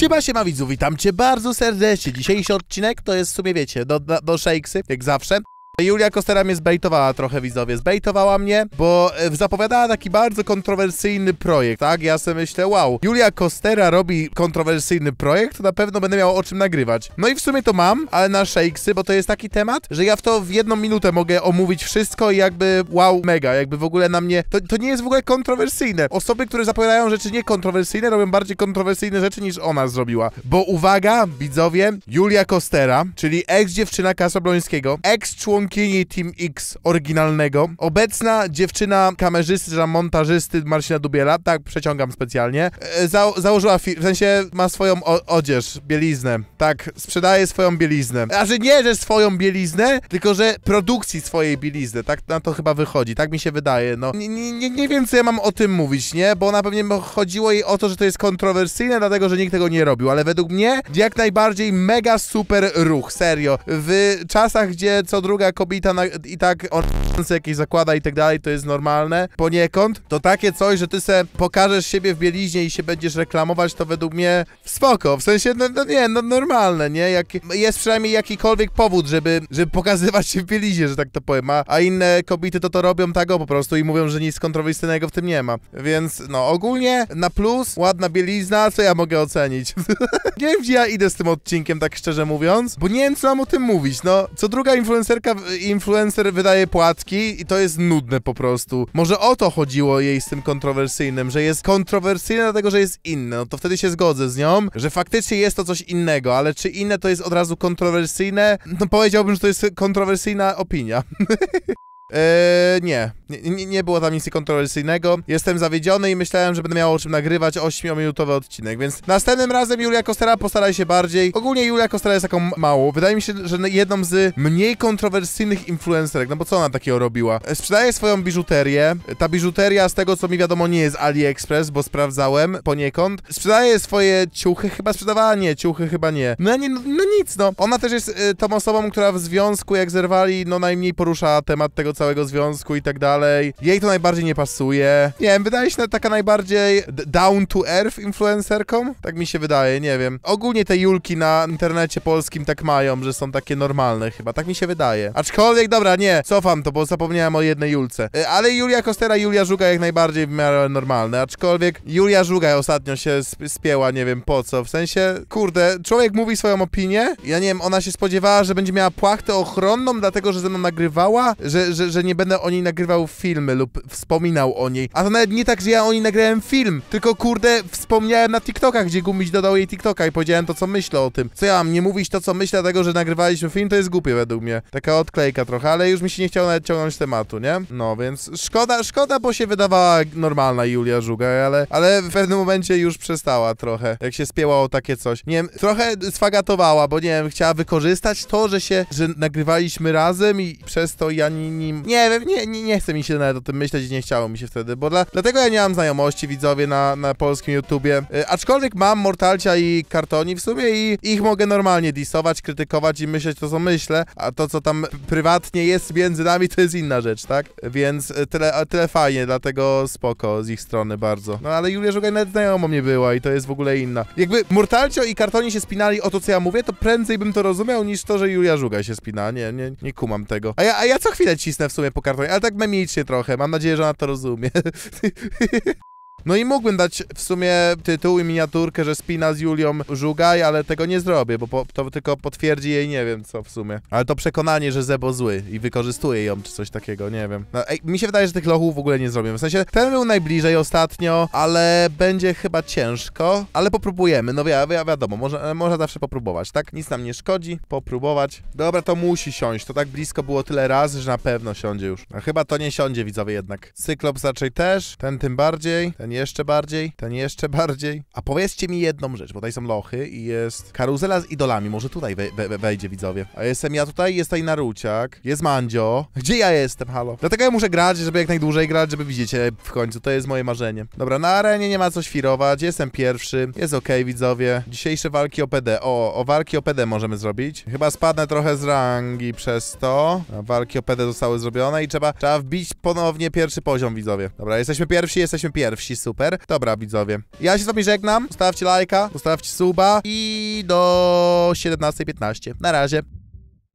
Siema, siema widzu, witam cię bardzo serdecznie. Dzisiejszy odcinek to jest w sumie, wiecie, do, do, do shakesy, jak zawsze. Julia Kostera mnie zbejtowała trochę, widzowie. Zbejtowała mnie, bo e, zapowiadała taki bardzo kontrowersyjny projekt, tak? Ja sobie myślę, wow, Julia Kostera robi kontrowersyjny projekt, to na pewno będę miał o czym nagrywać. No i w sumie to mam, ale na shakesy, bo to jest taki temat, że ja w to w jedną minutę mogę omówić wszystko i jakby wow, mega, jakby w ogóle na mnie... To, to nie jest w ogóle kontrowersyjne. Osoby, które zapowiadają rzeczy niekontrowersyjne, robią bardziej kontrowersyjne rzeczy niż ona zrobiła. Bo uwaga, widzowie, Julia Kostera, czyli ex-dziewczyna Kasablońskiego, ex-członk członkini Team X oryginalnego, obecna dziewczyna kamerzysty, czy montażysty Marcina Dubiela, tak przeciągam specjalnie, e, za założyła, w sensie ma swoją odzież, bieliznę, tak, sprzedaje swoją bieliznę. A że nie, że swoją bieliznę, tylko że produkcji swojej bielizny, tak na to chyba wychodzi, tak mi się wydaje, no. Nie, nie, nie wiem, co ja mam o tym mówić, nie, bo na pewno chodziło jej o to, że to jest kontrowersyjne, dlatego, że nikt tego nie robił, ale według mnie jak najbardziej mega super ruch, serio. W czasach, gdzie co druga kobieta na, i tak on jakieś zakłada i tak dalej, to jest normalne poniekąd, to takie coś, że ty se pokażesz siebie w bieliźnie i się będziesz reklamować, to według mnie spoko, w sensie, no, no nie, no normalne, nie, Jak, jest przynajmniej jakikolwiek powód, żeby, żeby pokazywać się w bieliźnie, że tak to powiem, a, a inne kobiety to to robią tak o po prostu i mówią, że nic kontrowersyjnego w tym nie ma, więc no ogólnie na plus, ładna bielizna, co ja mogę ocenić? nie wiem, gdzie ja idę z tym odcinkiem, tak szczerze mówiąc, bo nie wiem, co mam o tym mówić, no, co druga influencerka influencer wydaje płatki i to jest nudne po prostu. Może o to chodziło jej z tym kontrowersyjnym, że jest kontrowersyjne dlatego, że jest inne. No to wtedy się zgodzę z nią, że faktycznie jest to coś innego, ale czy inne to jest od razu kontrowersyjne? No powiedziałbym, że to jest kontrowersyjna opinia. Eee, nie. nie. Nie było tam nic kontrowersyjnego. Jestem zawiedziony i myślałem, że będę miał o czym nagrywać 8-minutowy odcinek, więc następnym razem Julia Kostera postaraj się bardziej. Ogólnie Julia Kostera jest taką małą. Wydaje mi się, że jedną z mniej kontrowersyjnych influencerek, no bo co ona takiego robiła? E, sprzedaje swoją biżuterię. E, ta biżuteria, z tego co mi wiadomo, nie jest AliExpress, bo sprawdzałem poniekąd. Sprzedaje swoje ciuchy, chyba sprzedawała, nie, ciuchy chyba nie. No, nie, no, no nic, no. Ona też jest y, tą osobą, która w związku, jak zerwali, no najmniej porusza temat tego, co całego związku i tak dalej. Jej to najbardziej nie pasuje. Nie wiem, wydaje się taka najbardziej down to earth influencerką? Tak mi się wydaje, nie wiem. Ogólnie te Julki na internecie polskim tak mają, że są takie normalne chyba, tak mi się wydaje. Aczkolwiek, dobra, nie, cofam to, bo zapomniałem o jednej Julce. E, ale Julia Kostera, Julia Żuga jak najbardziej w miarę normalne, aczkolwiek Julia Żuga ostatnio się spięła, nie wiem po co, w sensie, kurde, człowiek mówi swoją opinię, ja nie wiem, ona się spodziewała, że będzie miała płachtę ochronną, dlatego, że ze mną nagrywała, że, że, że nie będę o niej nagrywał filmy lub wspominał o niej. A to nawet nie tak, że ja o niej nagrałem film, tylko kurde, wspomniałem na TikTokach, gdzie Gumiś dodał jej TikToka i powiedziałem to, co myślę o tym. Co ja mam nie mówić to, co myślę, dlatego, że nagrywaliśmy film, to jest głupie według mnie. Taka odklejka trochę, ale już mi się nie chciało nawet ciągnąć tematu, nie? No, więc szkoda, szkoda, bo się wydawała normalna Julia Żugaj, ale, ale w pewnym momencie już przestała trochę, jak się spieła o takie coś. Nie wiem, trochę sfagatowała, bo nie wiem, chciała wykorzystać to, że się, że nagrywaliśmy razem i przez to ja nim nie wiem, nie, nie, nie chcę mi się nawet o tym myśleć i nie chciało mi się wtedy, bo dla, dlatego ja nie mam znajomości widzowie na, na polskim YouTubie. Y, aczkolwiek mam Mortalcia i Kartoni w sumie i ich mogę normalnie disować, krytykować i myśleć to, co myślę, a to, co tam prywatnie jest między nami, to jest inna rzecz, tak? Więc y, tyle, tyle fajnie, dlatego spoko z ich strony bardzo. No ale Julia Żugaj nawet znajomą nie była i to jest w ogóle inna. Jakby Mortalcio i Kartoni się spinali o to, co ja mówię, to prędzej bym to rozumiał niż to, że Julia Żugaj się spina. Nie, nie, nie kumam tego. A ja, a ja co chwilę cisnę w sumie po kartonie, ale tak memijcie trochę. Mam nadzieję, że ona to rozumie. No i mógłbym dać w sumie tytuł i miniaturkę, że spina z Julią Żugaj, ale tego nie zrobię, bo po, to tylko potwierdzi jej nie wiem co w sumie. Ale to przekonanie, że Zebo zły i wykorzystuje ją czy coś takiego, nie wiem. No, ej, mi się wydaje, że tych lochów w ogóle nie zrobię. W sensie ten był najbliżej ostatnio, ale będzie chyba ciężko, ale popróbujemy. No wi wi wiadomo, może, można zawsze popróbować, tak? Nic nam nie szkodzi, popróbować. Dobra, to musi siąść. To tak blisko było tyle razy, że na pewno siądzie już. A chyba to nie siądzie widzowie jednak. Cyklops raczej też, ten tym bardziej, ten ten jeszcze bardziej, ten jeszcze bardziej. A powiedzcie mi jedną rzecz, bo tutaj są lochy i jest karuzela z idolami, może tutaj we, we, wejdzie widzowie. A jestem ja tutaj, jest tutaj Naruciak, jest Mandzio. Gdzie ja jestem, halo? Dlatego ja muszę grać, żeby jak najdłużej grać, żeby widzicie w końcu, to jest moje marzenie. Dobra, na arenie nie ma co świrować, jestem pierwszy, jest ok, widzowie. Dzisiejsze walki o PD, o, o walki o PD możemy zrobić. Chyba spadnę trochę z rangi przez to. Walki o PD zostały zrobione i trzeba, trzeba wbić ponownie pierwszy poziom, widzowie. Dobra, jesteśmy pierwsi, jesteśmy pierwsi, super. Dobra, widzowie. Ja się z wami żegnam. Zostawcie lajka, zostawcie suba i do 17.15. Na razie.